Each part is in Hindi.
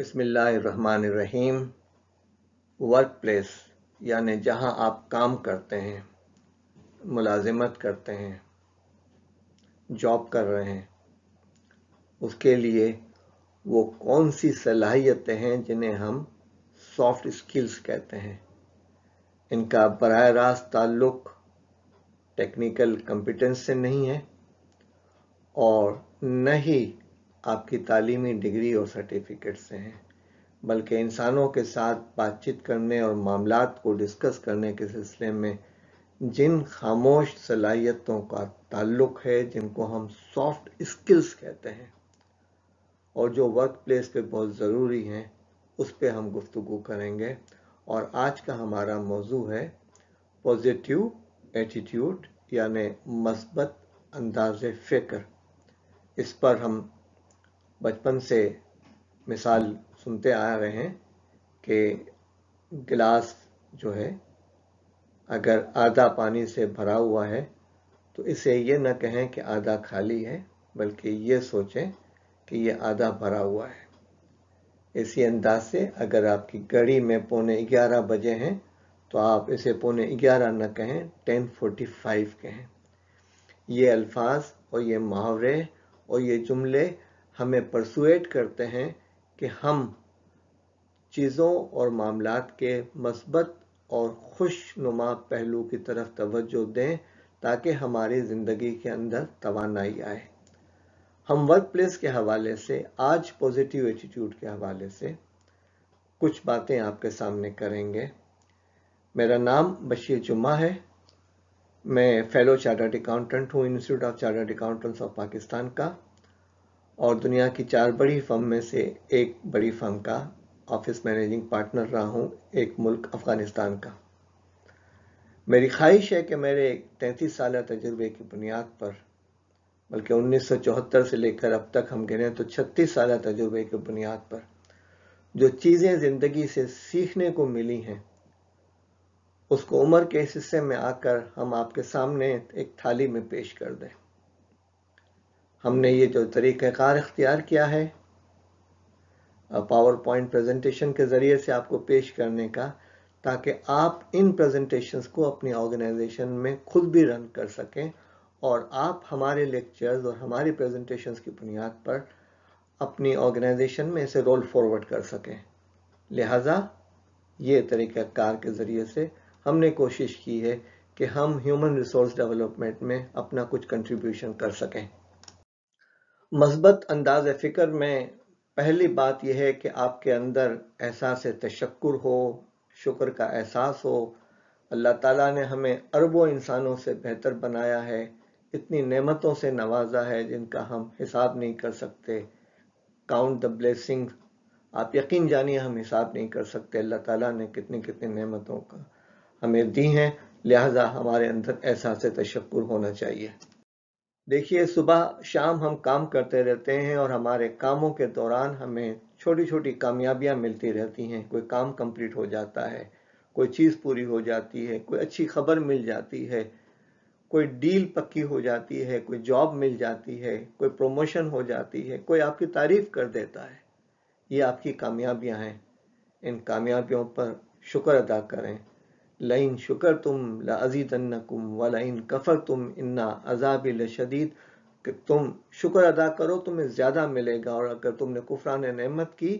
बसमीम वर्क प्लेस यानि जहाँ आप काम करते हैं मुलाजमत करते हैं जॉब कर रहे हैं उसके लिए वो कौन सी सलाहियतें हैं जिन्हें हम सॉफ्ट स्किल्स कहते हैं इनका बरह रास्त ताल्लुक टेक्निकल कम्पिटेंस से नहीं है और न ही आपकी तालीमी डिग्री और सर्टिफिकेट से हैं बल्कि इंसानों के साथ बातचीत करने और मामला को डिस्कस करने के सिलसिले में जिन खामोश सलाहियतों का ताल्लुक है जिनको हम सॉफ्ट स्किल्स कहते हैं और जो वर्क प्लेस पर बहुत ज़रूरी हैं उस पर हम गुफ्तु करेंगे और आज का हमारा मौजू है पॉजिटिव एटीट्यूड यानि मस्बत अंदाज फ़िक्र इस पर हम बचपन से मिसाल सुनते आ रहे हैं कि गिलास जो है अगर आधा पानी से भरा हुआ है तो इसे ये न कहें कि आधा खाली है बल्कि ये सोचें कि ये आधा भरा हुआ है इसी अंदाज से अगर आपकी घड़ी में पौने ग्यारह बजे हैं तो आप इसे पौने ग्यारह न कहें टेन फोर्टी फाइव कहें ये अल्फाज और ये मुहावरे और ये जुमले हमें परसुएट करते हैं कि हम चीज़ों और मामलात के मस्बत और खुशनुमा पहलू की तरफ तवज्जो दें ताकि हमारी ज़िंदगी के अंदर तोानाई आए हम वर्क प्लेस के हवाले से आज पॉजिटिव एटीट्यूड के हवाले से कुछ बातें आपके सामने करेंगे मेरा नाम बशीर जुम्मा है मैं फेलो चार्टर्ड अकाउंटेंट हूँ institute of chartered accountants of Pakistan का और दुनिया की चार बड़ी फर्म में से एक बड़ी फर्म का ऑफिस मैनेजिंग पार्टनर रहा हूँ एक मुल्क अफ़गानिस्तान का मेरी ख्वाहिश है कि मेरे तैंतीस साल तजुर्बे की बुनियाद पर बल्कि 1974 से लेकर अब तक हम गिने तो 36 साल तजुर्बे की बुनियाद पर जो चीज़ें ज़िंदगी से सीखने को मिली हैं उसको उम्र के हिस्से में आकर हम आपके सामने एक थाली में पेश कर दें हमने ये जो तरीक़ार अख्तियार किया है पावर पॉइंट प्रेजेंटेशन के ज़रिए से आपको पेश करने का ताकि आप इन प्रजेंटेशन को अपनी ऑर्गेनाइजेशन में खुद भी रन कर सकें और आप हमारे लेक्चर्स और हमारी प्रजेंटेशन की बुनियाद पर अपनी ऑर्गेनाइजेशन में इसे रोल फॉरवर्ड कर सकें लिहाजा ये तरीक़ाकार के ज़रिए से हमने कोशिश की है कि हम ह्यूमन रिसोर्स डेवलपमेंट में अपना कुछ कंट्रीब्यूशन कर सकें मजबत अंदाज फ़िक्र में पहली बात यह है कि आपके अंदर एहसास तशक्र हो शुक्र का एहसास हो अल्लाह ताला ने हमें अरबों इंसानों से बेहतर बनाया है इतनी नेमतों से नवाजा है जिनका हम हिसाब नहीं कर सकते काउंट द ब्लेसिंग आप यकीन जानिए हम हिसाब नहीं कर सकते अल्लाह ताला ने कितनी कितनी नेमतों का हमें दी हैं लिहाजा हमारे अंदर एहसास तशक्र होना चाहिए देखिए सुबह शाम हम काम करते रहते हैं और हमारे कामों के दौरान हमें छोटी छोटी कामयाबियां मिलती रहती हैं कोई काम कंप्लीट हो जाता है कोई चीज़ पूरी हो जाती है कोई अच्छी खबर मिल जाती है कोई डील पक्की हो जाती है कोई जॉब मिल जाती है कोई प्रमोशन हो जाती है कोई आपकी तारीफ कर देता है ये आपकी कामयाबियां हैं इन कामयाबियों पर शुक्र अदा करें लाइन शुक्र तुम लजीतन कुम व लाइन कफर तुम इन्ना अजाबिल शदीद कि तुम शुक्र अदा करो तुम्हें ज़्यादा मिलेगा और अगर तुमने कुफरान नमत की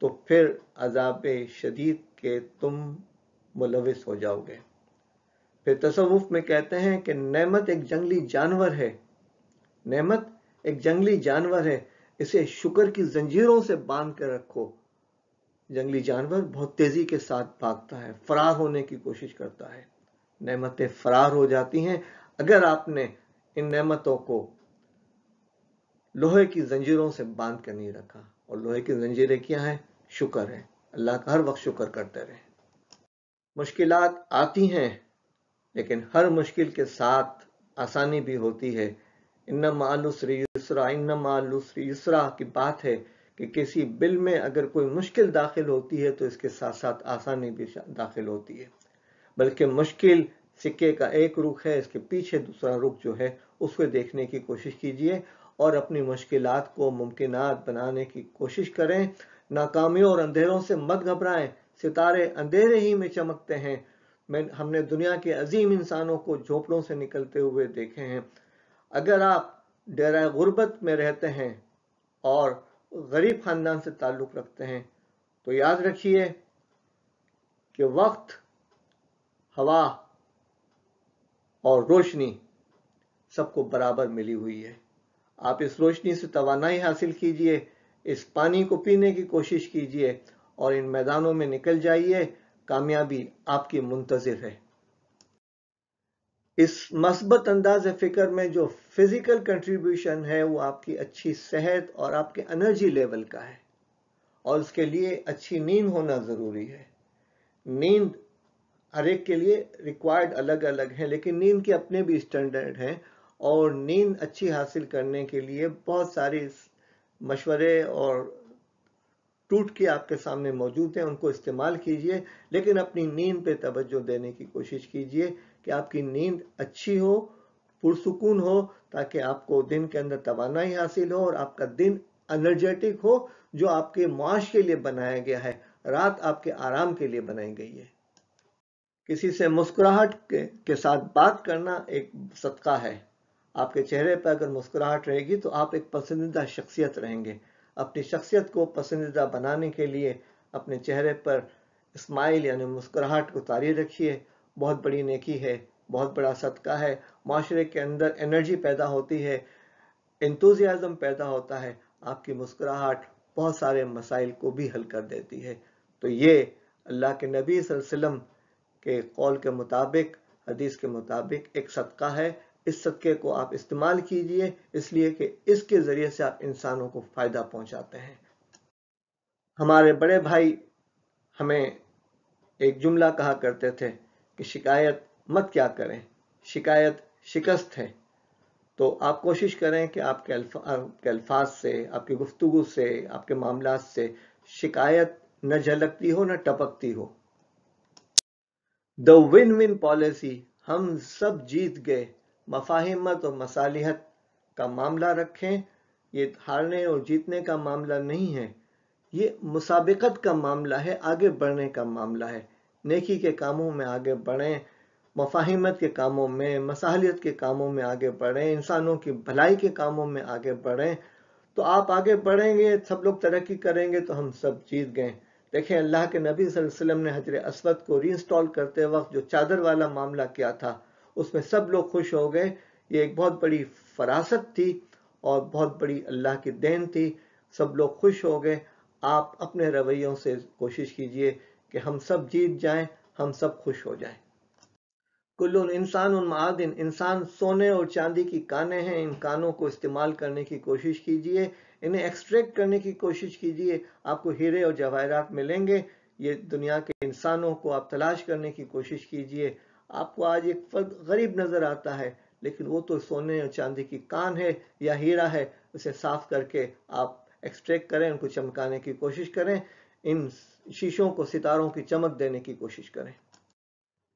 तो फिर अजाब शदीद के तुम मुलविस हो जाओगे फिर तसवुफ़ में कहते हैं कि नमत एक जंगली जानवर है नमत एक जंगली जानवर है इसे शुक्र की जंजीरों से बांध कर रखो जंगली जानवर बहुत तेजी के साथ भागता है फरार होने की कोशिश करता है नेमतें फरार हो जाती हैं अगर आपने इन नेमतों को लोहे की जंजीरों से बांध कर नहीं रखा और लोहे की जंजीरें क्या हैं शुक्र है अल्लाह का हर वक्त शुक्र करते रहे मुश्किल आती हैं लेकिन हर मुश्किल के साथ आसानी भी होती है इन्ना मालूसरी युसरा इन्ना मालूसरी युसरा की बात है कि किसी बिल में अगर कोई मुश्किल दाखिल होती है तो इसके साथ साथ आसानी भी दाखिल होती है बल्कि मुश्किल सिक्के का एक रुख है इसके पीछे दूसरा रुख जो है उसको देखने की कोशिश कीजिए और अपनी मुश्किल को मुमकिन बनाने की कोशिश करें नाकामियों और अंधेरों से मत घबराएं सितारे अंधेरे ही में चमकते हैं मैं हमने दुनिया के अजीम इंसानों को झोपड़ों से निकलते हुए देखे हैं अगर आप डेरा गुर्बत में रहते हैं और गरीब ख़ानदान से ताल्लुक़ रखते हैं तो याद रखिए कि वक्त हवा और रोशनी सबको बराबर मिली हुई है आप इस रोशनी से तोानाई हासिल कीजिए इस पानी को पीने की कोशिश कीजिए और इन मैदानों में निकल जाइए कामयाबी आपकी मुंतज़र है इस मस्बत अंदाज फ़िक्र में जो फिज़िकल कंट्रीब्यूशन है वो आपकी अच्छी सेहत और आपके एनर्जी लेवल का है और उसके लिए अच्छी नींद होना ज़रूरी है नींद हर एक के लिए रिक्वायर्ड अलग अलग है लेकिन नींद के अपने भी स्टैंडर्ड हैं और नींद अच्छी हासिल करने के लिए बहुत सारे मशवरे और टूट के आपके सामने मौजूद हैं उनको इस्तेमाल कीजिए लेकिन अपनी नींद पे तवज्जो देने की कोशिश कीजिए कि आपकी नींद अच्छी हो पुरसकून हो ताकि आपको दिन के अंदर तोानाई हासिल हो और आपका दिन एनर्जेटिक हो जो आपके माश के लिए बनाया गया है रात आपके आराम के लिए बनाई गई है किसी से मुस्कुराहट के, के साथ बात करना एक सदका है आपके चेहरे पर अगर मुस्कुराहट रहेगी तो आप एक पसंदीदा शख्सियत रहेंगे अपनी शख्सियत को पसंदीदा बनाने के लिए अपने चेहरे पर स्माइल यानी मुस्कुराहट उतारी रखिए बहुत बड़ी नेकी है बहुत बड़ा सदका है माशरे के अंदर एनर्जी पैदा होती है इंतज़ियाज़म पैदा होता है आपकी मुस्कुराहट बहुत सारे मसाइल को भी हल कर देती है तो ये अल्लाह के नबी वसल्लम के कौल के मुताबिक हदीस के मुताबिक एक सदका है इस सदक़े को आप इस्तेमाल कीजिए इसलिए कि इसके ज़रिए से आप इंसानों को फ़ायदा पहुंचाते हैं हमारे बड़े भाई हमें एक जुमला कहा करते थे कि शिकायत मत क्या करें शिकायत शिकस्त है तो आप कोशिश करें कि आपके आपके अल्फाज से आपकी गुफ्तु से आपके मामला से शिकायत न झलकती हो न टपकती हो द विन विन पॉलिसी हम सब जीत गए मफाहिमत और मसालिहत का मामला रखें ये हारने और जीतने का मामला नहीं है ये मुसाबिकत का मामला है आगे बढ़ने का मामला है नेकी के कामों में आगे बढ़ें मफाहिमत के कामों में मसालियत के कामों में आगे बढ़ें इंसानों की भलाई के कामों में आगे बढ़ें तो आप आगे बढ़ेंगे सब लोग तरक्की करेंगे तो हम सब जीत गए देखें अल्लाह के नबी वसल्लम ने हजर असवद को रीइंस्टॉल करते वक्त जो चादर वाला मामला किया था उसमें सब लोग खुश हो गए ये एक बहुत बड़ी फरासत थी और बहुत बड़ी अल्लाह की देन थी सब लोग खुश हो गए आप अपने रवैयों से कोशिश कीजिए कि हम सब जीत जाएं हम सब खुश हो जाएं कुल इंसान उन मादिन इंसान सोने और चांदी की काने हैं इन कानों को इस्तेमाल करने की कोशिश कीजिए इन्हें एक्सट्रैक्ट करने की कोशिश कीजिए आपको हीरे और जवाहरात मिलेंगे ये दुनिया के इंसानों को आप तलाश करने की कोशिश कीजिए आपको आज एक फर्द गरीब नजर आता है लेकिन वो तो सोने और चांदी की कान है या हीरा है उसे साफ करके आप एक्सट्रैक्ट करें उनको चमकाने की कोशिश करें इन शीशों को सितारों की चमक देने की कोशिश करें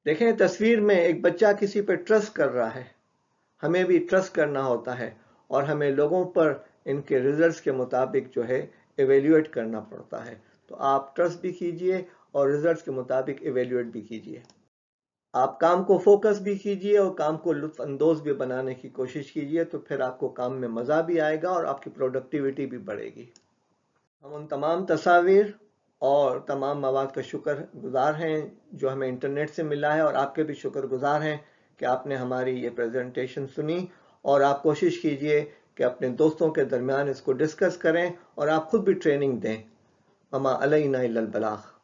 देखें तस्वीर में एक बच्चा किसी पर ट्रस्ट कर रहा है हमें भी ट्रस्ट करना होता है और हमें लोगों पर इनके रिजल्ट्स के मुताबिक जो है एवेल्यूएट करना पड़ता है तो आप ट्रस्ट भी कीजिए और रिजल्ट्स के मुताबिक एवेल्यूएट भी कीजिए आप काम को फोकस भी कीजिए और काम को लुफानंदोज भी बनाने की कोशिश कीजिए तो फिर आपको काम में मज़ा भी आएगा और आपकी प्रोडक्टिविटी भी बढ़ेगी हम उन तमाम तस्वीर और तमाम मवाद का शुक्र गुज़ार हैं जो हमें इंटरनेट से मिला है और आपके भी शुक्र गुज़ार हैं कि आपने हमारी ये प्रेजेंटेशन सुनी और आप कोशिश कीजिए कि अपने दोस्तों के दरमियान इसको डिस्कस करें और आप खुद भी ट्रेनिंग दें अमा अलना बलाख